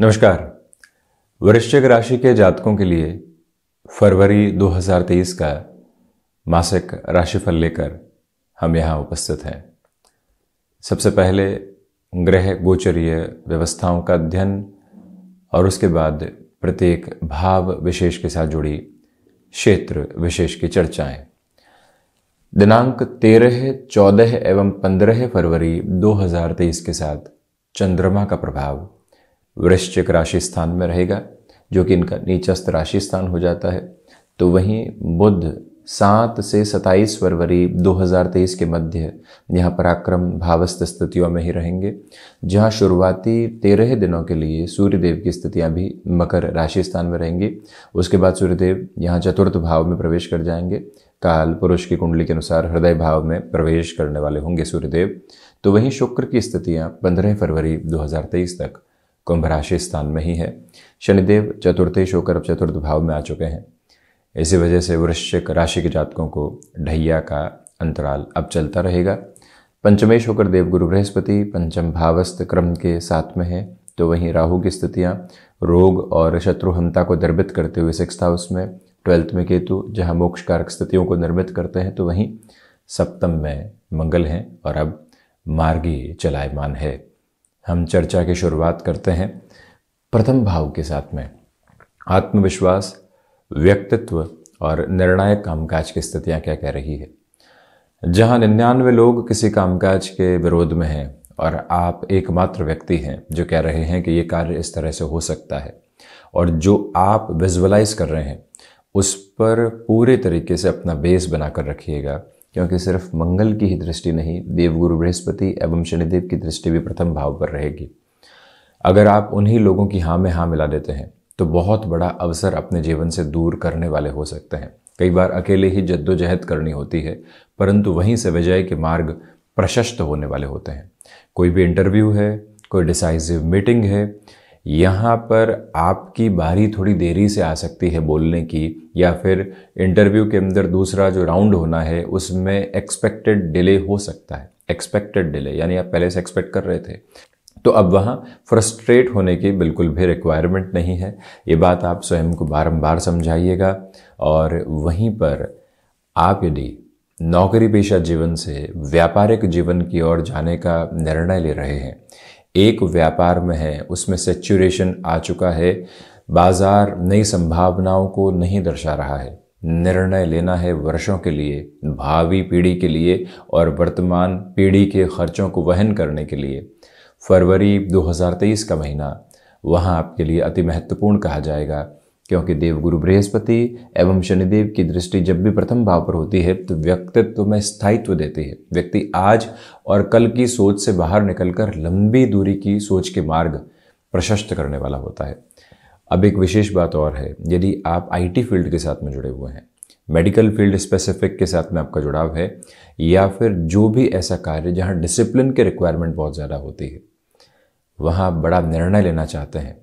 नमस्कार वृश्चिक राशि के जातकों के लिए फरवरी 2023 का मासिक राशिफल लेकर हम यहां उपस्थित हैं सबसे पहले ग्रह गोचरीय व्यवस्थाओं का अध्ययन और उसके बाद प्रत्येक भाव विशेष के साथ जुड़ी क्षेत्र विशेष की चर्चाएं दिनांक 13, 14 एवं 15 फरवरी 2023 के साथ चंद्रमा का प्रभाव वृश्चिक राशि स्थान में रहेगा जो कि इनका नीचस्थ राशि स्थान हो जाता है तो वहीं बुद्ध सात से सताईस फरवरी 2023 के मध्य यहाँ पराक्रम भावस्थ स्थितियों में ही रहेंगे जहाँ शुरुआती तेरह दिनों के लिए सूर्यदेव की स्थितियाँ भी मकर राशि स्थान में रहेंगी उसके बाद सूर्यदेव यहाँ चतुर्थ भाव में प्रवेश कर जाएंगे काल पुरुष की कुंडली के अनुसार हृदय भाव में प्रवेश करने वाले होंगे सूर्यदेव तो वहीं शुक्र की स्थितियाँ पंद्रह फरवरी दो तक कुंभ राशि स्थान में ही है शनिदेव चतुर्थेश होकर अब चतुर्थ भाव में आ चुके हैं इसी वजह से वृश्चिक राशि के जातकों को ढैया का अंतराल अब चलता रहेगा पंचमेश होकर देवगुरु बृहस्पति पंचम भावस्थ क्रम के साथ में है तो वहीं राहु की स्थितियाँ रोग और शत्रुहमता को निर्मित करते हुए सिक्स हाउस में ट्वेल्थ में केतु जहाँ मोक्ष कारक स्थितियों को निर्मित करते हैं तो वहीं सप्तम में मंगल हैं और अब मार्गी चलायमान है हम चर्चा की शुरुआत करते हैं प्रथम भाव के साथ में आत्मविश्वास व्यक्तित्व और निर्णायक कामकाज की स्थितियाँ क्या कह रही है जहाँ निन्यानवे लोग किसी कामकाज के विरोध में हैं और आप एकमात्र व्यक्ति हैं जो कह रहे हैं कि ये कार्य इस तरह से हो सकता है और जो आप विजुअलाइज कर रहे हैं उस पर पूरे तरीके से अपना बेस बनाकर रखिएगा क्योंकि सिर्फ मंगल की ही दृष्टि नहीं देवगुरु बृहस्पति एवं शनिदेव की दृष्टि भी प्रथम भाव पर रहेगी अगर आप उन्हीं लोगों की हाँ में हाँ मिला देते हैं तो बहुत बड़ा अवसर अपने जीवन से दूर करने वाले हो सकते हैं कई बार अकेले ही जद्दोजहद करनी होती है परंतु वहीं से विजय के मार्ग प्रशस्त होने वाले होते हैं कोई भी इंटरव्यू है कोई डिसाइसिव मीटिंग है यहाँ पर आपकी बारी थोड़ी देरी से आ सकती है बोलने की या फिर इंटरव्यू के अंदर दूसरा जो राउंड होना है उसमें एक्सपेक्टेड डिले हो सकता है एक्सपेक्टेड डिले यानी आप पहले से एक्सपेक्ट कर रहे थे तो अब वहाँ फ्रस्ट्रेट होने की बिल्कुल भी रिक्वायरमेंट नहीं है ये बात आप स्वयं को बारंबार समझाइएगा और वहीं पर आप यदि नौकरी पेशा जीवन से व्यापारिक जीवन की ओर जाने का निर्णय ले रहे हैं एक व्यापार में है उसमें सेचुरेशन आ चुका है बाजार नई संभावनाओं को नहीं दर्शा रहा है निर्णय लेना है वर्षों के लिए भावी पीढ़ी के लिए और वर्तमान पीढ़ी के खर्चों को वहन करने के लिए फरवरी 2023 का महीना वहाँ आपके लिए अति महत्वपूर्ण कहा जाएगा क्योंकि देवगुरु बृहस्पति एवं शनिदेव की दृष्टि जब भी प्रथम भाव पर होती है तो व्यक्तित्व में स्थायित्व देती है व्यक्ति आज और कल की सोच से बाहर निकलकर लंबी दूरी की सोच के मार्ग प्रशस्त करने वाला होता है अब एक विशेष बात और है यदि आप आईटी फील्ड के साथ में जुड़े हुए हैं मेडिकल फील्ड स्पेसिफिक के साथ में आपका जुड़ाव है या फिर जो भी ऐसा कार्य जहाँ डिसिप्लिन के रिक्वायरमेंट बहुत ज़्यादा होती है वहाँ बड़ा निर्णय लेना चाहते हैं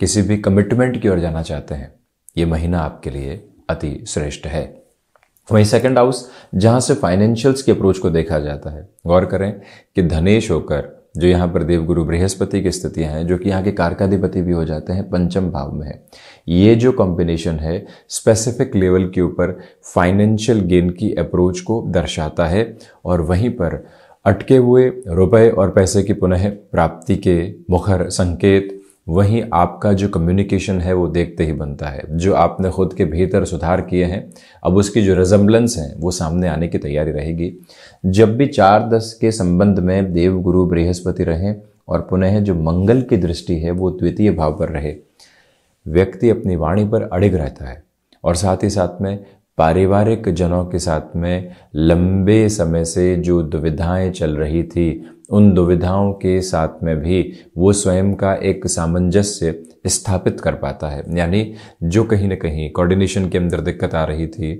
किसी भी कमिटमेंट की ओर जाना चाहते हैं ये महीना आपके लिए अति श्रेष्ठ है वहीं सेकंड हाउस जहां से फाइनेंशियल्स की अप्रोच को देखा जाता है गौर करें कि धनेश होकर जो यहाँ पर देवगुरु बृहस्पति की स्थितियां हैं जो कि यहाँ के कारकाधिपति भी हो जाते हैं पंचम भाव में है ये जो कॉम्बिनेशन है स्पेसिफिक लेवल के ऊपर फाइनेंशियल गेन की अप्रोच को दर्शाता है और वहीं पर अटके हुए रुपए और पैसे की पुनः प्राप्ति के मुखर संकेत वहीं आपका जो कम्युनिकेशन है वो देखते ही बनता है जो आपने खुद के भीतर सुधार किए हैं अब उसकी जो रेजम्बलेंस हैं वो सामने आने की तैयारी रहेगी जब भी चार दस के संबंध में देवगुरु बृहस्पति रहे और पुनः जो मंगल की दृष्टि है वो द्वितीय भाव पर रहे व्यक्ति अपनी वाणी पर अड़िग रहता है और साथ ही साथ में पारिवारिक जनों के साथ में लंबे समय से जो दुविधाएं चल रही थी उन दुविधाओं के साथ में भी वो स्वयं का एक सामंजस्य स्थापित कर पाता है यानी जो कहीं ना कहीं कोऑर्डिनेशन के अंदर दिक्कत आ रही थी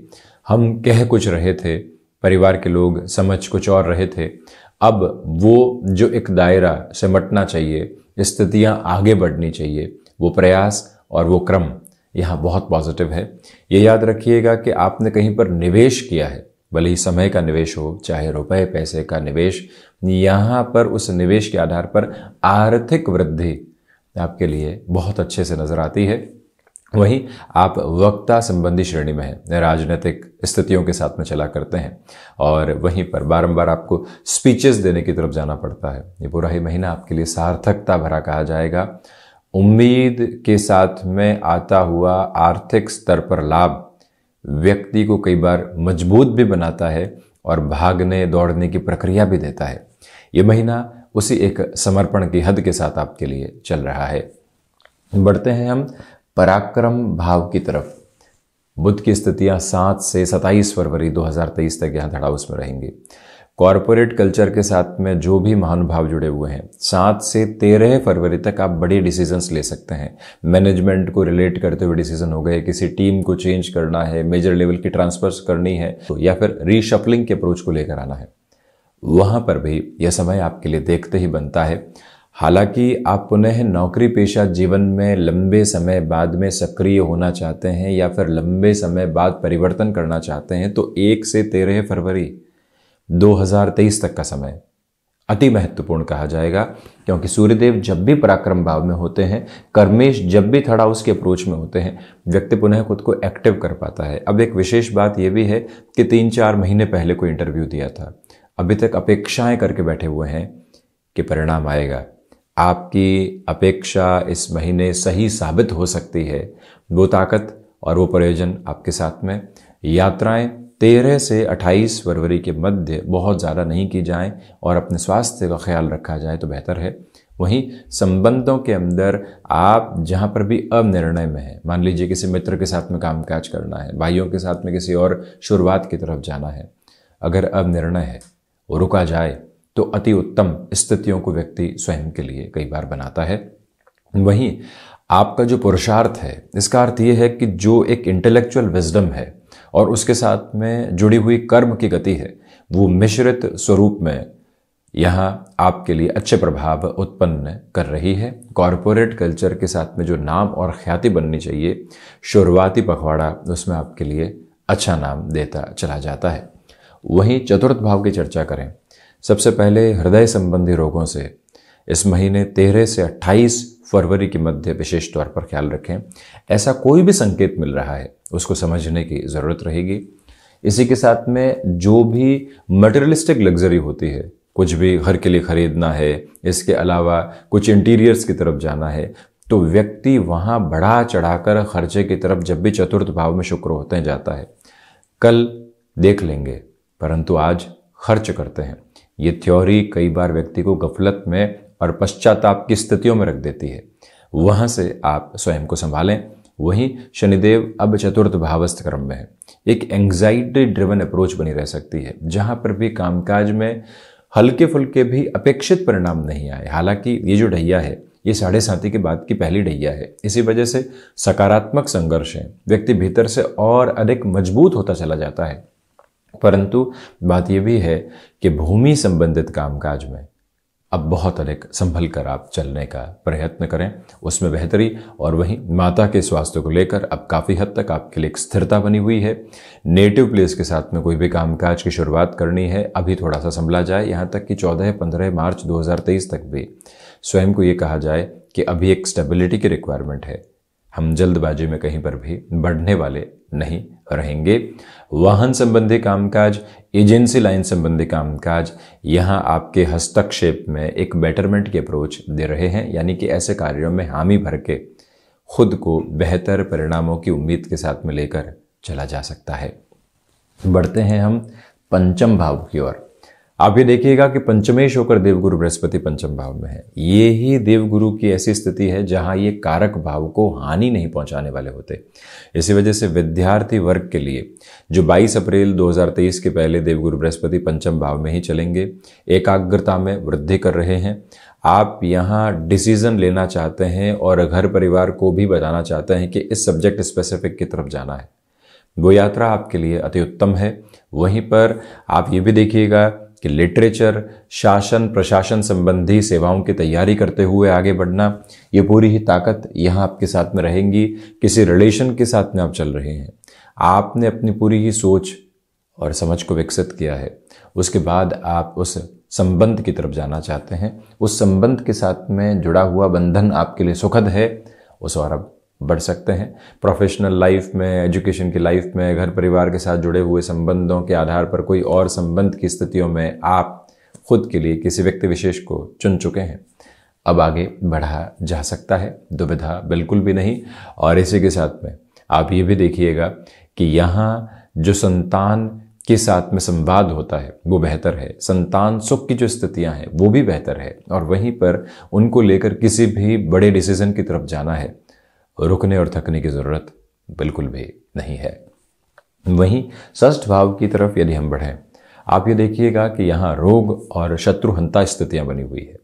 हम कह कुछ रहे थे परिवार के लोग समझ कुछ और रहे थे अब वो जो एक दायरा सिमटना चाहिए स्थितियाँ आगे बढ़नी चाहिए वो प्रयास और वो क्रम यहाँ बहुत पॉजिटिव है ये याद रखिएगा कि आपने कहीं पर निवेश किया है भले ही समय का निवेश हो चाहे रुपए पैसे का निवेश यहाँ पर उस निवेश के आधार पर आर्थिक वृद्धि आपके लिए बहुत अच्छे से नजर आती है वहीं आप वक्ता संबंधी श्रेणी में हैं राजनीतिक स्थितियों के साथ में चला करते हैं और वहीं पर बारंबार आपको स्पीचेस देने की तरफ जाना पड़ता है ये पूरा ही महीना आपके लिए सार्थकता भरा कहा जाएगा उम्मीद के साथ में आता हुआ आर्थिक स्तर पर लाभ व्यक्ति को कई बार मजबूत भी बनाता है और भागने दौड़ने की प्रक्रिया भी देता है ये महीना उसी एक समर्पण की हद के साथ आपके लिए चल रहा है बढ़ते हैं हम पराक्रम भाव की तरफ बुद्ध की स्थितियां सात से सत्ताईस फरवरी 2023 तक यहां धड़ाउस में रहेंगी कॉरपोरेट कल्चर के साथ में जो भी महानुभाव जुड़े हुए हैं सात से तेरह फरवरी तक आप बड़े डिसीजंस ले सकते हैं मैनेजमेंट को रिलेट करते हुए डिसीजन हो गए किसी टीम को चेंज करना है मेजर लेवल की ट्रांसफर्स करनी है तो या फिर रीशफलिंग के अप्रोच को लेकर आना है वहां पर भी यह समय आपके लिए देखते ही बनता है हालांकि आप पुनः नौकरी पेशा जीवन में लंबे समय बाद में सक्रिय होना चाहते हैं या फिर लंबे समय बाद परिवर्तन करना चाहते हैं तो एक से तेरह फरवरी 2023 तक का समय अति महत्वपूर्ण कहा जाएगा क्योंकि सूर्यदेव जब भी पराक्रम भाव में होते हैं कर्मेश जब भी थर्ड हाउस के अप्रोच में होते हैं व्यक्ति पुनः खुद को एक्टिव कर पाता है अब एक विशेष बात यह भी है कि तीन चार महीने पहले कोई इंटरव्यू दिया था अभी तक अपेक्षाएं करके बैठे हुए हैं कि परिणाम आएगा आपकी अपेक्षा इस महीने सही साबित हो सकती है वो ताकत और वो प्रयोजन आपके साथ में यात्राएं तेरह से अट्ठाईस फरवरी के मध्य बहुत ज़्यादा नहीं की जाए और अपने स्वास्थ्य का ख्याल रखा जाए तो बेहतर है वहीं संबंधों के अंदर आप जहाँ पर भी अनिर्णय में हैं मान लीजिए किसी मित्र के साथ में कामकाज करना है भाइयों के साथ में किसी और शुरुआत की तरफ जाना है अगर अनिर्णय है वो रुका जाए तो अति उत्तम स्थितियों को व्यक्ति स्वयं के लिए कई बार बनाता है वहीं आपका जो पुरुषार्थ है इसका अर्थ ये है कि जो एक इंटेलेक्चुअल विजडम है और उसके साथ में जुड़ी हुई कर्म की गति है वो मिश्रित स्वरूप में यहाँ आपके लिए अच्छे प्रभाव उत्पन्न कर रही है कॉरपोरेट कल्चर के साथ में जो नाम और ख्याति बननी चाहिए शुरुआती पखवाड़ा उसमें आपके लिए अच्छा नाम देता चला जाता है वहीं चतुर्थ भाव की चर्चा करें सबसे पहले हृदय संबंधी रोगों से इस महीने तेरह से अट्ठाईस फरवरी के मध्य विशेष तौर पर ख्याल रखें ऐसा कोई भी संकेत मिल रहा है उसको समझने की ज़रूरत रहेगी इसी के साथ में जो भी मटेरियलिस्टिक लग्जरी होती है कुछ भी घर के लिए ख़रीदना है इसके अलावा कुछ इंटीरियर्स की तरफ जाना है तो व्यक्ति वहाँ बढ़ा चढ़ाकर खर्चे की तरफ जब भी चतुर्थ भाव में शुक्र होते जाता है कल देख लेंगे परंतु आज खर्च करते हैं ये थ्योरी कई बार व्यक्ति को गफलत में और पश्चाताप की स्थितियों में रख देती है वहां से आप स्वयं को संभालें वहीं शनिदेव अब चतुर्थ भावस्थ क्रम में है एक एंग्जाइटी ड्रिवन अप्रोच बनी रह सकती है जहां पर भी कामकाज में हल्के फुल्के भी अपेक्षित परिणाम नहीं आए हालांकि ये जो ढैया है ये साढ़े साथी के बाद की पहली ढैया है इसी वजह से सकारात्मक संघर्ष है व्यक्ति भीतर से और अधिक मजबूत होता चला जाता है परंतु बात यह भी है कि भूमि संबंधित कामकाज में अब बहुत अधिक संभल कर आप चलने का प्रयत्न करें उसमें बेहतरी और वहीं माता के स्वास्थ्य को लेकर अब काफ़ी हद तक आपके लिए एक स्थिरता बनी हुई है नेटिव प्लेस के साथ में कोई भी कामकाज की शुरुआत करनी है अभी थोड़ा सा संभला जाए यहाँ तक कि 14-15 मार्च 2023 तक भी स्वयं को ये कहा जाए कि अभी एक स्टेबिलिटी की रिक्वायरमेंट है हम जल्दबाजी में कहीं पर भी बढ़ने वाले नहीं रहेंगे वाहन संबंधी कामकाज एजेंसी लाइन संबंधी कामकाज यहाँ आपके हस्तक्षेप में एक बेटरमेंट की अप्रोच दे रहे हैं यानी कि ऐसे कार्यों में हामी भर के खुद को बेहतर परिणामों की उम्मीद के साथ में लेकर चला जा सकता है बढ़ते हैं हम पंचम भाव की ओर आप ये देखिएगा कि पंचमेश होकर देवगुरु बृहस्पति पंचम भाव में है ये ही देवगुरु की ऐसी स्थिति है जहां ये कारक भाव को हानि नहीं पहुंचाने वाले होते इसी वजह से विद्यार्थी वर्ग के लिए जो 22 अप्रैल 2023 के पहले देवगुरु बृहस्पति पंचम भाव में ही चलेंगे एकाग्रता में वृद्धि कर रहे हैं आप यहाँ डिसीज़न लेना चाहते हैं और घर परिवार को भी बताना चाहते हैं कि इस सब्जेक्ट स्पेसिफिक की तरफ जाना है वो यात्रा आपके लिए अति उत्तम है वहीं पर आप ये भी देखिएगा कि लिटरेचर शासन प्रशासन संबंधी सेवाओं की तैयारी करते हुए आगे बढ़ना ये पूरी ही ताकत यहाँ आपके साथ में रहेंगी किसी रिलेशन के साथ में आप चल रहे हैं आपने अपनी पूरी ही सोच और समझ को विकसित किया है उसके बाद आप उस संबंध की तरफ जाना चाहते हैं उस संबंध के साथ में जुड़ा हुआ बंधन आपके लिए सुखद है उस और अब बढ़ सकते हैं प्रोफेशनल लाइफ में एजुकेशन की लाइफ में घर परिवार के साथ जुड़े हुए संबंधों के आधार पर कोई और संबंध की स्थितियों में आप खुद के लिए किसी व्यक्ति विशेष को चुन चुके हैं अब आगे बढ़ा जा सकता है दुविधा बिल्कुल भी नहीं और इसी के साथ में आप ये भी देखिएगा कि यहाँ जो संतान के साथ में संवाद होता है वो बेहतर है संतान सुख की जो स्थितियां हैं वो भी बेहतर है और वहीं पर उनको लेकर किसी भी बड़े डिसीजन की तरफ जाना है रुकने और थकने की ज़रूरत बिल्कुल भी नहीं है वहीं षष्ठ भाव की तरफ यदि हम बढ़ें आप ये देखिएगा कि यहाँ रोग और शत्रुहनता स्थितियाँ बनी हुई है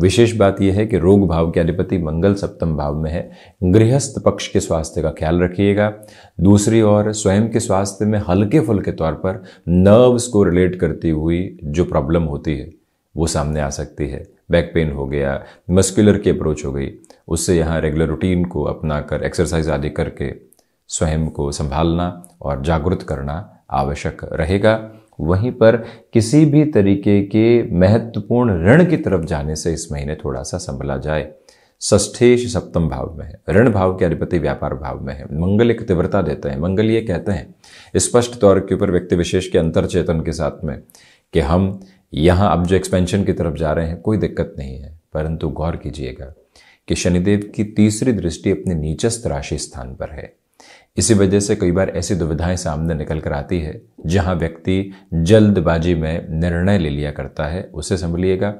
विशेष बात यह है कि रोग भाव के अधिपति मंगल सप्तम भाव में है गृहस्थ पक्ष के स्वास्थ्य का ख्याल रखिएगा दूसरी ओर स्वयं के स्वास्थ्य में हल्के फुल्के तौर पर नर्व्स को रिलेट करती हुई जो प्रॉब्लम होती है वो सामने आ सकती है बैक पेन हो गया मस्कुलर की अप्रोच हो गई उससे यहाँ रेगुलर रूटीन को अपना कर एक्सरसाइज आदि करके स्वयं को संभालना और जागृत करना आवश्यक रहेगा वहीं पर किसी भी तरीके के महत्वपूर्ण ऋण की तरफ जाने से इस महीने थोड़ा सा संभला जाए ष्ठेश सप्तम भाव में है ऋण भाव के अधिपति व्यापार भाव में है मंगल एक तीव्रता देते हैं मंगल ये कहते हैं स्पष्ट तौर के ऊपर व्यक्ति विशेष के अंतर चेतन के साथ में कि हम यहाँ अब जो एक्सपेंशन की तरफ जा रहे हैं कोई दिक्कत नहीं है परंतु गौर कीजिएगा कि शनिदेव की तीसरी दृष्टि अपने नीचस्त राशि स्थान पर है इसी वजह से कई बार ऐसी दुविधाएं सामने निकल कर आती है जहां व्यक्ति जल्दबाजी में निर्णय ले लिया करता है उसे संभलिएगा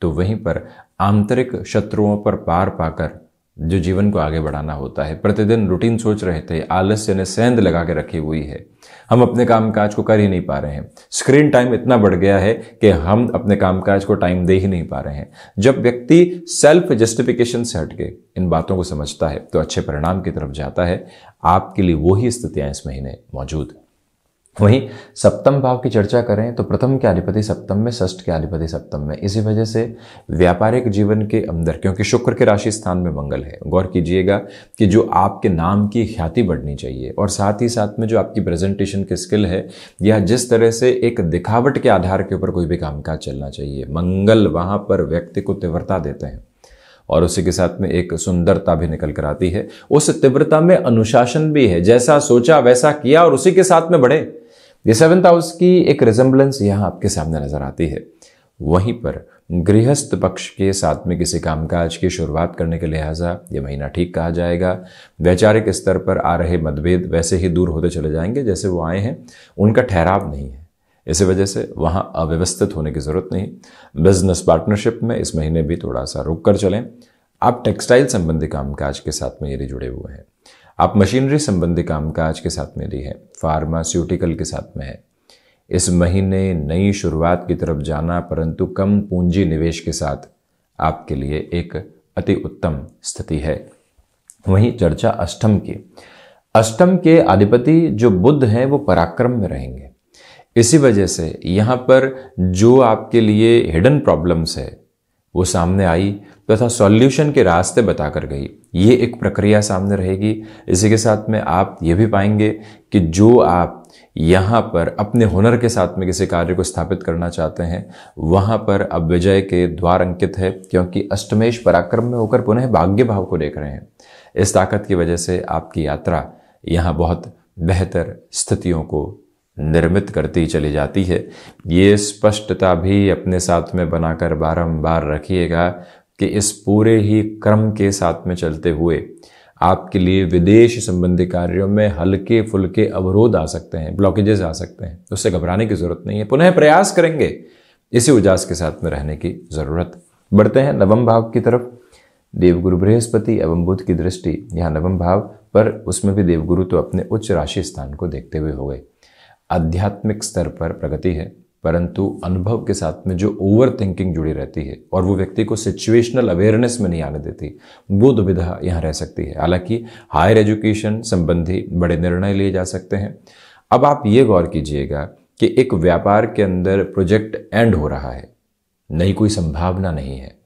तो वहीं पर आंतरिक शत्रुओं पर पार पाकर जो जीवन को आगे बढ़ाना होता है प्रतिदिन रूटीन सोच रहे थे आलस्य ने सेंध लगा के रखी हुई है हम अपने कामकाज को कर ही नहीं पा रहे हैं स्क्रीन टाइम इतना बढ़ गया है कि हम अपने कामकाज को टाइम दे ही नहीं पा रहे हैं जब व्यक्ति सेल्फ जस्टिफिकेशन से हट के इन बातों को समझता है तो अच्छे परिणाम की तरफ जाता है आपके लिए वही स्थितियां इस महीने मौजूद हैं वहीं सप्तम भाव की चर्चा करें तो प्रथम के अधिपति सप्तम में षष्ठ के अधिपति सप्तम में इसी वजह से व्यापारिक जीवन के अंदर क्योंकि शुक्र के राशि स्थान में मंगल है गौर कीजिएगा कि जो आपके नाम की ख्याति बढ़नी चाहिए और साथ ही साथ में जो आपकी प्रेजेंटेशन की स्किल है या जिस तरह से एक दिखावट के आधार के ऊपर कोई भी कामकाज चलना चाहिए मंगल वहाँ पर व्यक्ति को तीव्रता देते हैं और उसी के साथ में एक सुंदरता भी निकल कर आती है उस तीव्रता में अनुशासन भी है जैसा सोचा वैसा किया और उसी के साथ में बढ़े ये सेवंथ हाउस की एक रिजेंबलेंस यहाँ आपके सामने नजर आती है वहीं पर गृहस्थ पक्ष के साथ में किसी कामकाज की शुरुआत करने के लिहाजा ये महीना ठीक कहा जाएगा वैचारिक स्तर पर आ रहे मतभेद वैसे ही दूर होते चले जाएंगे जैसे वो आए हैं उनका ठहराव नहीं है इसी वजह से वहाँ अव्यवस्थित होने की ज़रूरत नहीं बिजनेस पार्टनरशिप में इस महीने भी थोड़ा सा रुक कर चलें आप टेक्सटाइल संबंधी कामकाज के साथ में यदि जुड़े हुए हैं आप मशीनरी संबंधी कामकाज के साथ में भी है फार्मास्यूटिकल के साथ में है इस महीने नई शुरुआत की तरफ जाना परंतु कम पूंजी निवेश के साथ आपके लिए एक अति उत्तम स्थिति है वहीं चर्चा अष्टम की अष्टम के अधिपति जो बुद्ध हैं वो पराक्रम में रहेंगे इसी वजह से यहाँ पर जो आपके लिए हिडन प्रॉब्लम्स है वो सामने आई तथा सॉल्यूशन के रास्ते बताकर गई ये एक प्रक्रिया सामने रहेगी इसी के साथ में आप ये भी पाएंगे कि जो आप यहाँ पर अपने हुनर के साथ में किसी कार्य को स्थापित करना चाहते हैं वहाँ पर अब विजय के द्वार अंकित है क्योंकि अष्टमेश पराक्रम में होकर पुनः भाग्य भाव को देख रहे हैं इस ताकत की वजह से आपकी यात्रा यहाँ बहुत बेहतर स्थितियों को निर्मित करती चली जाती है ये स्पष्टता भी अपने साथ में बनाकर बारंबार रखिएगा कि इस पूरे ही क्रम के साथ में चलते हुए आपके लिए विदेश संबंधी कार्यों में हल्के फुल्के अवरोध आ सकते हैं ब्लॉकेजेस आ सकते हैं उससे घबराने की जरूरत नहीं है पुनः प्रयास करेंगे इसी उजास के साथ में रहने की जरूरत बढ़ते हैं नवम भाव की तरफ देवगुरु बृहस्पति एवं बुद्ध की दृष्टि यहाँ नवम भाव पर उसमें भी देवगुरु तो अपने उच्च राशि स्थान को देखते हुए हो गए आध्यात्मिक स्तर पर प्रगति है परंतु अनुभव के साथ में जो ओवर थिंकिंग जुड़ी रहती है और वो व्यक्ति को सिचुएशनल अवेयरनेस में नहीं आने देती वो दुविधा यहाँ रह सकती है हालांकि हायर एजुकेशन संबंधी बड़े निर्णय लिए जा सकते हैं अब आप ये गौर कीजिएगा कि एक व्यापार के अंदर प्रोजेक्ट एंड हो रहा है नई कोई संभावना नहीं है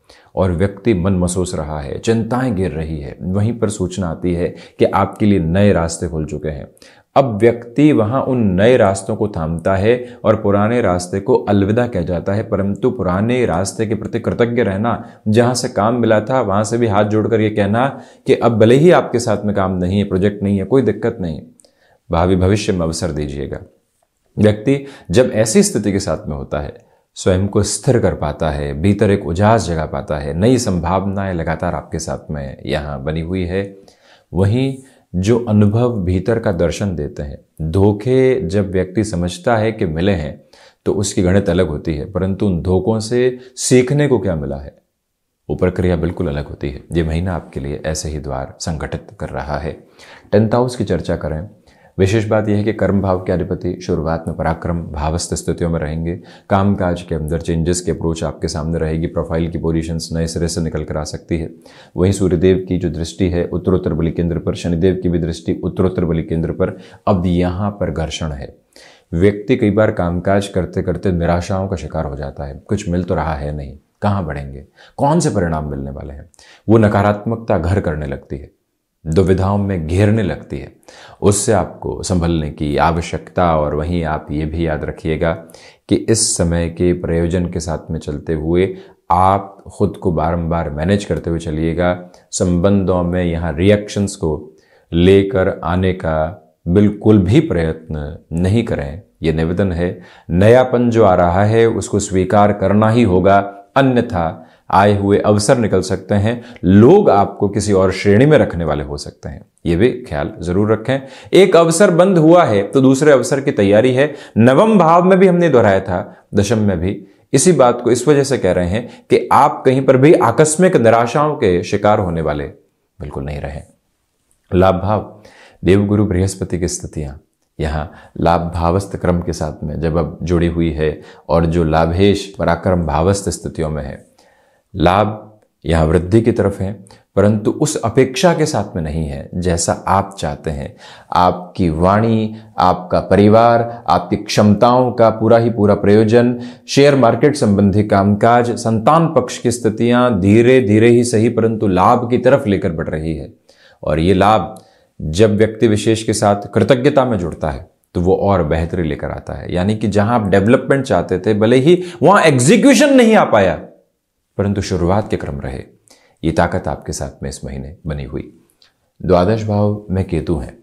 और व्यक्ति मन महसूस रहा है चिंताएं गिर रही है वहीं पर सूचना आती है कि आपके लिए नए रास्ते खुल चुके हैं अब व्यक्ति वहाँ उन नए रास्तों को थामता है और पुराने रास्ते को अलविदा कह जाता है परंतु पुराने रास्ते के प्रति कृतज्ञ रहना जहाँ से काम मिला था वहाँ से भी हाथ जोड़कर ये कहना कि अब भले ही आपके साथ में काम नहीं है प्रोजेक्ट नहीं है कोई दिक्कत नहीं भावी भविष्य में अवसर दीजिएगा व्यक्ति जब ऐसी स्थिति के साथ में होता है स्वयं को स्थिर कर पाता है भीतर एक उजास जगा पाता है नई संभावनाएं लगातार आपके साथ में यहाँ बनी हुई है वहीं जो अनुभव भीतर का दर्शन देते हैं धोखे जब व्यक्ति समझता है कि मिले हैं तो उसकी गणित अलग होती है परंतु उन धोखों से सीखने को क्या मिला है वो प्रक्रिया बिल्कुल अलग होती है ये महीना आपके लिए ऐसे ही द्वार संगठित कर रहा है टेंथ हाउस की चर्चा करें विशेष बात यह है कि कर्म भाव के अधिपति शुरुआत में पराक्रम भावस्थ स्थितियों में रहेंगे कामकाज के अंदर चेंजेस की अप्रोच आपके सामने रहेगी प्रोफाइल की पोजिशन नए सिरे से निकल कर आ सकती है वहीं सूर्यदेव की जो दृष्टि है उत्तरोत्तर बलि केंद्र पर शनिदेव की भी दृष्टि उत्तरोत्तर बलि केंद्र पर अब यहाँ पर घर्षण है व्यक्ति कई बार कामकाज करते करते निराशाओं का शिकार हो जाता है कुछ मिल तो रहा है नहीं कहाँ बढ़ेंगे कौन से परिणाम मिलने वाले हैं वो नकारात्मकता घर करने लगती है दुविधाओं में घेरने लगती है उससे आपको संभलने की आवश्यकता और वहीं आप ये भी याद रखिएगा कि इस समय के प्रयोजन के साथ में चलते हुए आप खुद को बारंबार मैनेज करते हुए चलिएगा संबंधों में यहाँ रिएक्शंस को लेकर आने का बिल्कुल भी प्रयत्न नहीं करें ये निवेदन है नयापन जो आ रहा है उसको स्वीकार करना ही होगा अन्यथा आए हुए अवसर निकल सकते हैं लोग आपको किसी और श्रेणी में रखने वाले हो सकते हैं ये भी ख्याल जरूर रखें एक अवसर बंद हुआ है तो दूसरे अवसर की तैयारी है नवम भाव में भी हमने दोहराया था दशम में भी इसी बात को इस वजह से कह रहे हैं कि आप कहीं पर भी आकस्मिक निराशाओं के शिकार होने वाले बिल्कुल नहीं रहे लाभ भाव देवगुरु बृहस्पति की स्थितियां यहां लाभ भावस्थ क्रम के साथ में जब अब जुड़ी हुई है और जो लाभेश पराक्रम भावस्थ स्थितियों में है लाभ यहां वृद्धि की तरफ है परंतु उस अपेक्षा के साथ में नहीं है जैसा आप चाहते हैं आपकी वाणी आपका परिवार आपकी क्षमताओं का पूरा ही पूरा प्रयोजन शेयर मार्केट संबंधी कामकाज संतान पक्ष की स्थितियां धीरे धीरे ही सही परंतु लाभ की तरफ लेकर बढ़ रही है और ये लाभ जब व्यक्ति विशेष के साथ कृतज्ञता में जुड़ता है तो वो और बेहतरी लेकर आता है यानी कि जहां आप डेवलपमेंट चाहते थे भले ही वहां एग्जीक्यूशन नहीं आ पाया परंतु शुरुआत के क्रम रहे ये ताकत आपके साथ में इस महीने बनी हुई द्वादश भाव में केतु हैं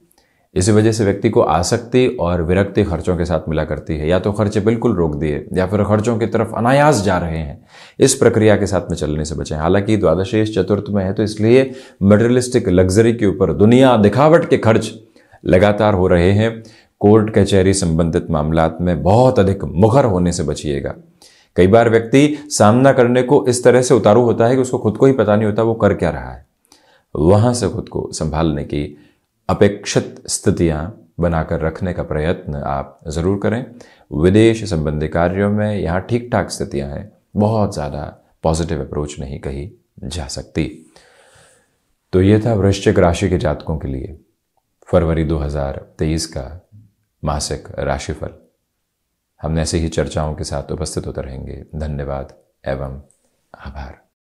इसी वजह से व्यक्ति को आसक्ति और विरक्ति खर्चों के साथ मिला करती है या तो खर्चे बिल्कुल रोक दिए या फिर खर्चों की तरफ अनायास जा रहे हैं इस प्रक्रिया के साथ में चलने से बचें हालांकि द्वादशेष चतुर्थ में है तो इसलिए मटेरियलिस्टिक लग्जरी के ऊपर दुनिया दिखावट के खर्च लगातार हो रहे हैं कोर्ट कचहरी संबंधित मामला में बहुत अधिक मुखर होने से बचिएगा कई बार व्यक्ति सामना करने को इस तरह से उतारू होता है कि उसको खुद को ही पता नहीं होता वो कर क्या रहा है वहां से खुद को संभालने की अपेक्षित स्थितियां बनाकर रखने का प्रयत्न आप ज़रूर करें विदेश संबंधी कार्यों में यहाँ ठीक ठाक स्थितियां हैं बहुत ज़्यादा पॉजिटिव अप्रोच नहीं कही जा सकती तो ये था वृश्चिक राशि के जातकों के लिए फरवरी 2023 का मासिक राशिफल हम ऐसे ही चर्चाओं के साथ उपस्थित होते रहेंगे धन्यवाद एवं आभार